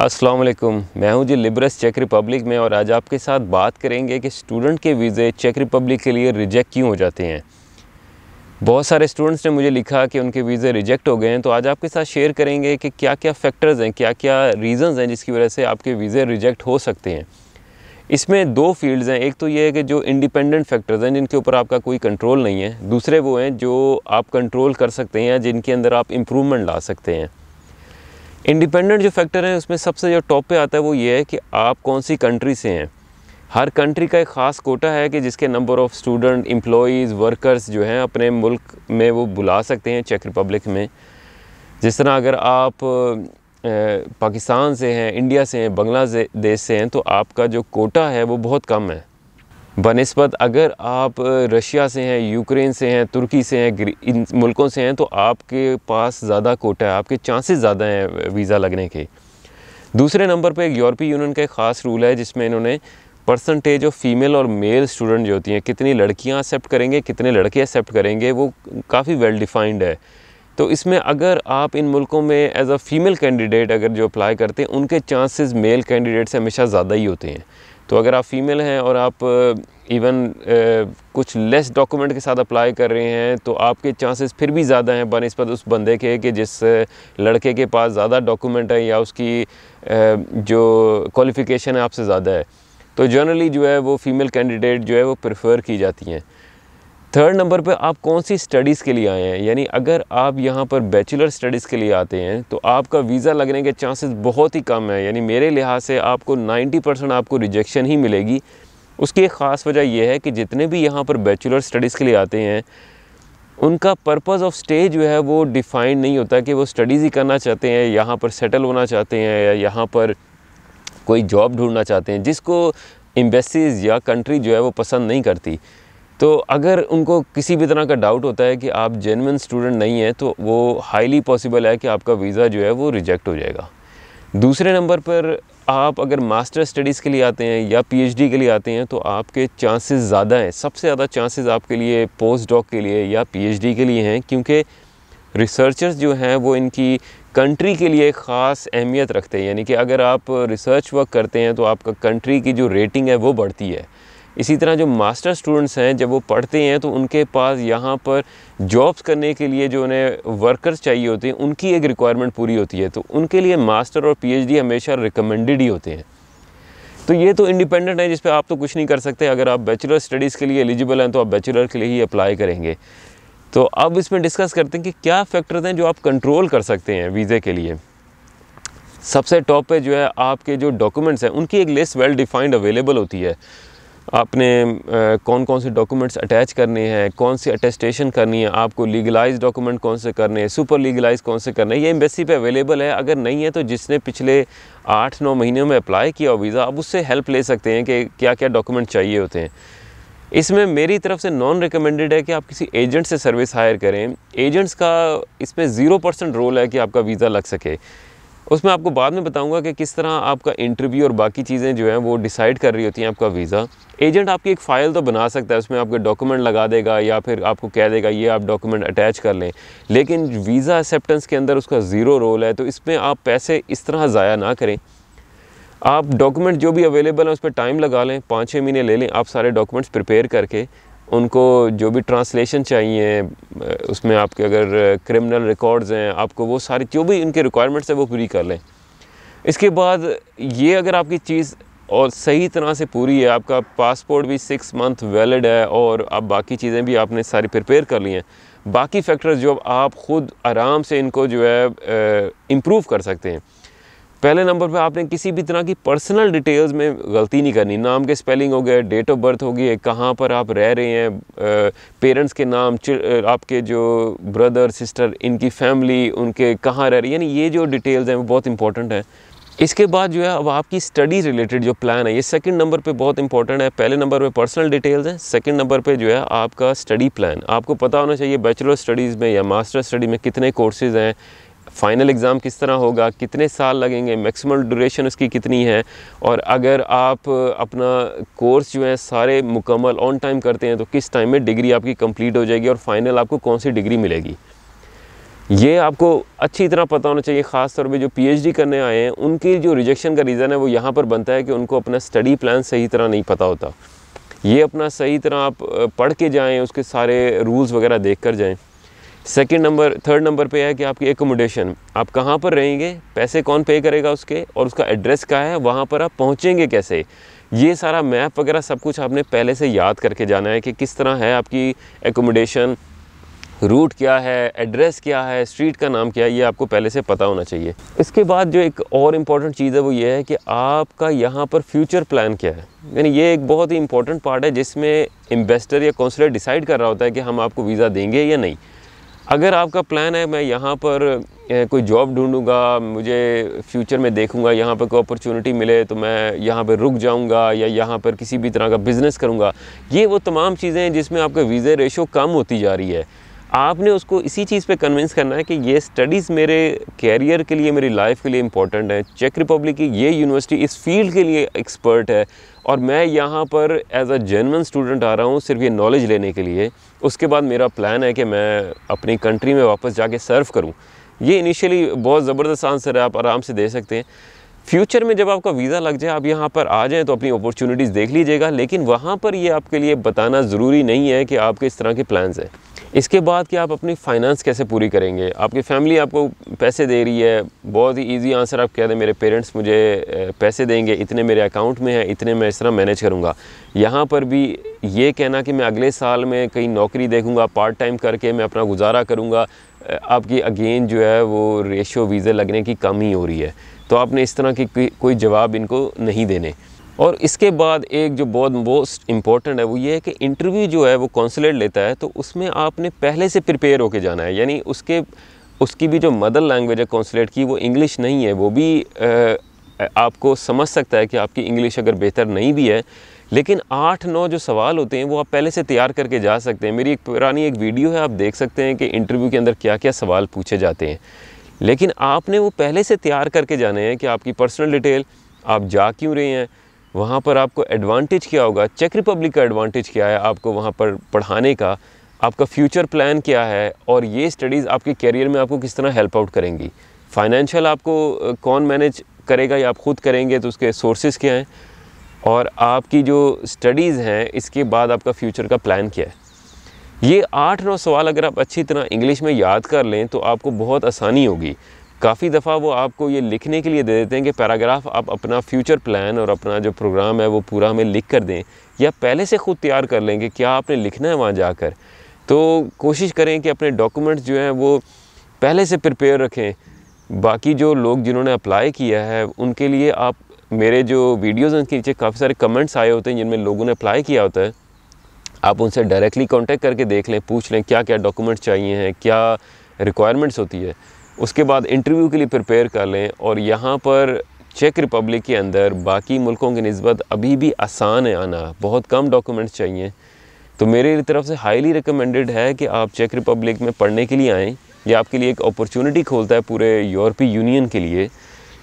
अस्सलाम वालेकुम मैं हूं जी लिब्रस चेक रिपब्लिक में और आज आपके साथ बात करेंगे कि स्टूडेंट के वीज़े चेक रिपब्लिक के लिए रिजेक्ट क्यों हो जाते हैं बहुत सारे स्टूडेंट्स ने मुझे लिखा कि उनके वीज़े रिजेक्ट हो गए हैं तो आज आपके साथ शेयर करेंगे कि क्या क्या फैक्टर्स हैं क्या क्या रीज़न्स हैं जिसकी वजह से आपके वीज़े रिजेक्ट हो सकते हैं इसमें दो फील्ड्स हैं एक तो ये है कि जो इंडिपेंडेंट फैक्टर्स हैं जिनके ऊपर आपका कोई कंट्रोल नहीं है दूसरे वो हैं जो आप कंट्रोल कर सकते हैं जिनके अंदर आप इम्प्रूवमेंट ला सकते हैं इंडिपेंडेंट जो फैक्टर है उसमें सबसे जो टॉप पे आता है वो ये है कि आप कौन सी कंट्री से हैं हर कंट्री का एक ख़ास कोटा है कि जिसके number of student employees workers जो हैं अपने मुल्क में वो बुला सकते हैं चेक रिपब्लिक में जिस तरह अगर आप पाकिस्तान से हैं इंडिया से हैं बांग्लादेश से हैं तो आपका जो कोटा है वो बहुत कम है बनस्बत अगर आप रशिया से हैं यूक्रेन से हैं तुर्की से हैं इन मुल्कों से हैं तो आपके पास ज़्यादा कोटा है आपके चांसेस ज़्यादा हैं वीज़ा लगने के दूसरे नंबर पे एक यूरोपीय यूनियन का एक ख़ास रूल है जिसमें इन्होंने परसेंटेज ऑफ फीमेल और मेल स्टूडेंट जो होती हैं कितनी लड़कियाँ एक्सेप्ट करेंगे कितने लड़के एक्सेप्ट करेंगे वो काफ़ी वेल डिफाइंड है तो इसमें अगर आप इन मुल्कों में एज अ फ़ीमेल कैंडिडेट अगर जो अप्लाई करते हैं उनके चांसेस मेल कैंडिडेट से हमेशा ज़्यादा ही होते हैं तो अगर आप फीमेल हैं और आप इवन uh, uh, कुछ लेस डॉक्यूमेंट के साथ अप्लाई कर रहे हैं तो आपके चांसेस फिर भी ज़्यादा हैं बनस्बत उस बंदे के कि जिस uh, लड़के के पास ज़्यादा डॉक्यूमेंट है या उसकी जो क्वालिफ़िकेशन है आपसे ज़्यादा है तो जनरली जो है वो फ़ीमेल कैंडिडेट जो है वो प्रेफर की जाती हैं थर्ड नंबर पर आप कौन सी स्टडीज़ के लिए आए हैं यानी अगर आप यहाँ पर बैचलर स्टडीज़ के लिए आते हैं तो आपका वीज़ा लगने के चांसेस बहुत ही कम है यानी मेरे लिहाज से आपको 90 परसेंट आपको रिजेक्शन ही मिलेगी उसकी एक ख़ास वजह यह है कि जितने भी यहाँ पर बैचलर स्टडीज़ के लिए आते हैं उनका पर्पज़ ऑफ स्टे जो है वो डिफ़ाइंड नहीं होता कि वो स्टडीज़ ही करना चाहते हैं यहाँ पर सेटल होना चाहते हैं या यहाँ पर कोई जॉब ढूंढना चाहते हैं जिसको एम्बेसीज़ या कंट्री जो है वो पसंद नहीं करती तो अगर उनको किसी भी तरह का डाउट होता है कि आप जेनवन स्टूडेंट नहीं हैं तो वो हाईली पॉसिबल है कि आपका वीज़ा जो है वो रिजेक्ट हो जाएगा दूसरे नंबर पर आप अगर मास्टर स्टडीज़ के लिए आते हैं या पीएचडी के लिए आते हैं तो आपके चांसेस ज़्यादा हैं सबसे ज़्यादा चांसेस आपके लिए पोस्ट डॉक के लिए या पीएचडी के लिए हैं क्योंकि रिसर्चर्स जो हैं वो इनकी कंट्री के लिए ख़ास अहमियत रखते हैं यानी कि अगर आप रिसर्च वर्क करते हैं तो आपका कंट्री की जो रेटिंग है वो बढ़ती है इसी तरह जो मास्टर स्टूडेंट्स हैं जब वो पढ़ते हैं तो उनके पास यहाँ पर जॉब्स करने के लिए जो उन्हें वर्कर्स चाहिए होते हैं उनकी एक रिक्वायरमेंट पूरी होती है तो उनके लिए मास्टर और पीएचडी हमेशा रिकमेंडेड ही होते हैं तो ये तो इंडिपेंडेंट है जिस पर आप तो कुछ नहीं कर सकते अगर आप बैचलर स्टडीज़ के लिए एलिजिबल हैं तो आप बैचलर के लिए ही अप्लाई करेंगे तो अब इसमें डिस्कस करते हैं कि क्या फैक्टर्स हैं जो आप कंट्रोल कर सकते हैं वीज़े के लिए सबसे टॉप पे जो है आपके जो डॉक्यूमेंट्स हैं उनकी एक लिस्ट वेल डिफाइंड अवेलेबल होती है आपने कौन कौन से डॉक्यूमेंट्स अटैच करने हैं कौन सी अटेस्टेशन करनी है आपको लीगलाइज डॉक्यूमेंट कौन से करने हैं सुपर लीगलाइज कौन से करने हैं ये एम्बेसी पे अवेलेबल है अगर नहीं है तो जिसने पिछले आठ नौ महीनों में अप्लाई किया हो वीज़ा आप उससे हेल्प ले सकते हैं कि क्या क्या डॉक्यूमेंट चाहिए होते हैं इसमें मेरी तरफ से नॉन रिकमेंडेड है कि आप किसी एजेंट से सर्विस हायर करें एजेंट्स का इसमें ज़ीरो परसेंट रोल है कि आपका वीज़ा लग सके उसमें आपको बाद में बताऊंगा कि किस तरह आपका इंटरव्यू और बाकी चीज़ें जो हैं वो डिसाइड कर रही होती हैं आपका वीज़ा एजेंट आपकी एक फ़ाइल तो बना सकता है उसमें आपके डॉक्यूमेंट लगा देगा या फिर आपको कह देगा ये आप डॉक्यूमेंट अटैच कर लें लेकिन वीज़ा एक्सेप्टेंस के अंदर उसका ज़ीरो रोल है तो इसमें आप पैसे इस तरह ज़ाया ना करें आप डॉक्यूमेंट जो भी अवेलेबल है उस पर टाइम लगा लें पाँच छः महीने ले लें आप सारे डॉक्यूमेंट्स प्रिपेयर करके उनको जो भी ट्रांसलेशन चाहिए उसमें आपके अगर क्रिमिनल रिकॉर्ड्स हैं आपको वो सारी जो भी उनके रिक्वायरमेंट्स हैं वो पूरी कर लें इसके बाद ये अगर आपकी चीज़ और सही तरह से पूरी है आपका पासपोर्ट भी सिक्स मंथ वैलिड है और आप बाकी चीज़ें भी आपने सारी प्रिपेयर कर ली हैं बाकी फैक्टर्स जो आप ख़ुद आराम से इनको जो है इम्प्रूव कर सकते हैं पहले नंबर पे आपने किसी भी तरह की पर्सनल डिटेल्स में गलती नहीं करनी नाम के स्पेलिंग हो गए डेट ऑफ बर्थ हो गई कहाँ पर आप रह रहे हैं पेरेंट्स के नाम आपके जो ब्रदर सिस्टर इनकी फैमिली उनके कहाँ रह रही यानी ये जो डिटेल्स हैं वो बहुत इंपॉर्टेंट हैं इसके बाद जो है अब आपकी स्टडी रिलेटेड जो प्लान है ये सेकंड नंबर पे बहुत इंपॉर्टेंट है पहले नंबर पे पर्सनल डिटेल्स हैं सेकंड नंबर पे जो है आपका स्टडी प्लान आपको पता होना चाहिए बैचलर स्टडीज़ में या मास्टर स्टडी में कितने कोर्सेज़ हैं फ़ाइनल एग्ज़ाम किस तरह होगा कितने साल लगेंगे मैक्सिमम ड्यूरेशन उसकी कितनी है और अगर आप अपना कोर्स जो है सारे मुकम्मल ऑन टाइम करते हैं तो किस टाइम में डिग्री आपकी कंप्लीट हो जाएगी और फाइनल आपको कौन सी डिग्री मिलेगी ये आपको अच्छी तरह पता होना चाहिए ख़ास तौर पे जो पीएचडी करने आए हैं उनकी जो रिजेक्शन का रीज़न है वो यहाँ पर बनता है कि उनको अपना स्टडी प्लान सही तरह नहीं पता होता ये अपना सही तरह आप पढ़ के जाएँ उसके सारे रूल्स वगैरह देख कर जाएँ सेकेंड नंबर थर्ड नंबर पे है कि आपकी एकोमोडेशन आप कहाँ पर रहेंगे पैसे कौन पे करेगा उसके और उसका एड्रेस क्या है वहाँ पर आप पहुँचेंगे कैसे ये सारा मैप वगैरह सब कुछ आपने पहले से याद करके जाना है कि किस तरह है आपकी एकोमोडेशन रूट क्या है एड्रेस क्या है स्ट्रीट का नाम क्या है ये आपको पहले से पता होना चाहिए इसके बाद जो एक और इम्पॉर्टेंट चीज़ है वो ये है कि आपका यहाँ पर फ्यूचर प्लान क्या है यानी ये एक बहुत ही इंपॉर्टेंट पार्ट है जिसमें इन्वेस्टर या कौंसलर डिसाइड कर रहा होता है कि हम आपको वीज़ा देंगे या नहीं अगर आपका प्लान है मैं यहाँ पर कोई जॉब ढूंढूंगा मुझे फ्यूचर में देखूंगा यहाँ पर कोई अपॉर्चुनिटी मिले तो मैं यहाँ पर रुक जाऊंगा या यहाँ पर किसी भी तरह का बिज़नेस करूँगा ये वो तमाम चीज़ें हैं जिसमें आपका वीज़ा रेशो कम होती जा रही है आपने उसको इसी चीज़ पे कन्विंस करना है कि ये स्टडीज़ मेरे कैरियर के लिए मेरी लाइफ के लिए इंपॉर्टेंट है चेक रिपब्लिक की ये यूनिवर्सिटी इस फील्ड के लिए एक्सपर्ट है और मैं यहाँ पर एज अ जेनवन स्टूडेंट आ रहा हूँ सिर्फ ये नॉलेज लेने के लिए उसके बाद मेरा प्लान है कि मैं अपनी कंट्री में वापस जाके सर्व करूँ ये इनिशियली बहुत ज़बरदस्त आंसर है आप आराम से दे सकते हैं फ्यूचर में जब आपका वीज़ा लग जाए आप यहाँ पर आ जाएँ तो अपनी अपॉर्चुनिटीज़ देख लीजिएगा लेकिन वहाँ पर ये आपके लिए बताना ज़रूरी नहीं है कि आपके इस तरह के प्लान्स हैं इसके बाद कि आप अपनी फ़ाइनेंस कैसे पूरी करेंगे आपकी फैमिली आपको पैसे दे रही है बहुत ही इजी आंसर आप कह दें मेरे पेरेंट्स मुझे पैसे देंगे इतने मेरे अकाउंट में है इतने मैं इस तरह मैनेज करूँगा यहाँ पर भी ये कहना कि मैं अगले साल में कहीं नौकरी देखूँगा पार्ट टाइम करके मैं अपना गुजारा करूँगा आपकी अगेन जो है वो रेशो वीज़े लगने की कम ही हो रही है तो आपने इस तरह की कोई जवाब इनको नहीं देने और इसके बाद एक जो बहुत मोस्ट इम्पॉर्टेंट है वो ये है कि इंटरव्यू जो है वो कौंसलेट लेता है तो उसमें आपने पहले से प्रिपेयर होके जाना है यानी उसके उसकी भी जो मदर लैंग्वेज है कौंसलेट की वो इंग्लिश नहीं है वो भी आपको समझ सकता है कि आपकी इंग्लिश अगर बेहतर नहीं भी है लेकिन आठ नौ जो सवाल होते हैं वो आप पहले से तैयार करके जा सकते हैं मेरी एक पुरानी एक वीडियो है आप देख सकते हैं कि इंटरव्यू के अंदर क्या क्या सवाल पूछे जाते हैं लेकिन आपने वो पहले से तैयार करके जाने हैं कि आपकी पर्सनल डिटेल आप जा क्यों रहे हैं वहाँ पर आपको एडवांटेज क्या होगा चेक रिपब्लिक का एडवांटेज क्या है आपको वहाँ पर पढ़ाने का आपका फ्यूचर प्लान क्या है और ये स्टडीज़ आपके करियर में आपको किस तरह हेल्प आउट करेंगी फाइनेंशियल आपको कौन मैनेज करेगा या आप ख़ुद करेंगे तो उसके सोर्सेज क्या हैं और आपकी जो स्टडीज़ हैं इसके बाद आपका फ्यूचर का प्लान क्या है ये आठ नौ सवाल अगर आप अच्छी तरह इंग्लिश में याद कर लें तो आपको बहुत आसानी होगी काफ़ी दफ़ा वो आपको ये लिखने के लिए दे देते हैं कि पैराग्राफ आप अपना फ्यूचर प्लान और अपना जो प्रोग्राम है वो पूरा हमें लिख कर दें या पहले से ख़ुद तैयार कर लें कि क्या आपने लिखना है वहाँ जाकर तो कोशिश करें कि अपने डॉक्यूमेंट्स जो हैं वो पहले से प्रिपेयर रखें बाकी जो लोग जिन्होंने अप्लाई किया है उनके लिए आप मेरे जो वीडियोज़ उनके नीचे काफ़ी सारे कमेंट्स आए होते हैं जिनमें लोगों ने अप्लाई किया होता है आप उनसे डायरेक्टली कॉन्टेक्ट करके देख लें पूछ लें क्या क्या डॉक्यूमेंट्स चाहिए हैं क्या रिक्वायरमेंट्स होती है उसके बाद इंटरव्यू के लिए प्रिपेयर कर लें और यहाँ पर चेक रिपब्लिक के अंदर बाकी मुल्कों की नस्बत अभी भी आसान है आना बहुत कम डॉक्यूमेंट्स चाहिए तो मेरे तरफ से हाईली रिकमेंडेड है कि आप चेक रिपब्लिक में पढ़ने के लिए आएँ यह आपके लिए एक अपॉर्चुनिटी खोलता है पूरे यूरोपीय यूनियन के लिए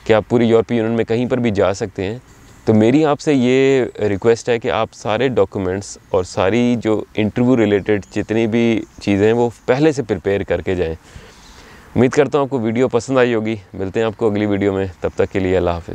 कि आप पूरे यूरोपीय यूनियन में कहीं पर भी जा सकते हैं तो मेरी आपसे ये रिक्वेस्ट है कि आप सारे डॉक्यूमेंट्स और सारी जो इंटरव्यू रिलेटेड जितनी भी चीज़ें हैं वो पहले से प्रिपेयर करके जाएं उम्मीद करता हूँ आपको वीडियो पसंद आई होगी मिलते हैं आपको अगली वीडियो में तब तक के लिए अल्लाह हाफिज़